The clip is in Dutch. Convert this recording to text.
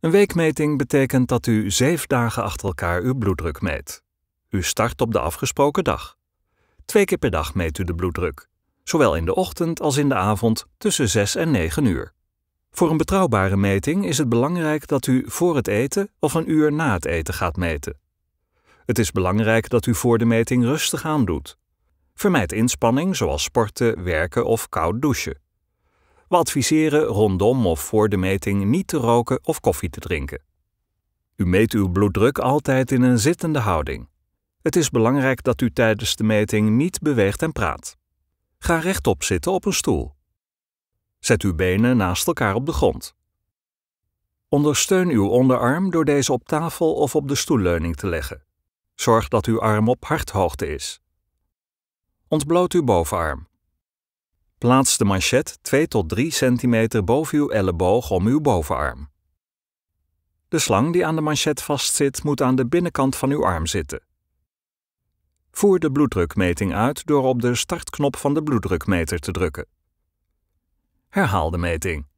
Een weekmeting betekent dat u zeven dagen achter elkaar uw bloeddruk meet. U start op de afgesproken dag. Twee keer per dag meet u de bloeddruk, zowel in de ochtend als in de avond tussen 6 en 9 uur. Voor een betrouwbare meting is het belangrijk dat u voor het eten of een uur na het eten gaat meten. Het is belangrijk dat u voor de meting rustig aandoet. Vermijd inspanning zoals sporten, werken of koud douchen. We adviseren rondom of voor de meting niet te roken of koffie te drinken. U meet uw bloeddruk altijd in een zittende houding. Het is belangrijk dat u tijdens de meting niet beweegt en praat. Ga rechtop zitten op een stoel. Zet uw benen naast elkaar op de grond. Ondersteun uw onderarm door deze op tafel of op de stoelleuning te leggen. Zorg dat uw arm op harthoogte is. Ontbloot uw bovenarm. Plaats de manchet 2 tot 3 cm boven uw elleboog om uw bovenarm. De slang die aan de manchet vastzit moet aan de binnenkant van uw arm zitten. Voer de bloeddrukmeting uit door op de startknop van de bloeddrukmeter te drukken. Herhaal de meting.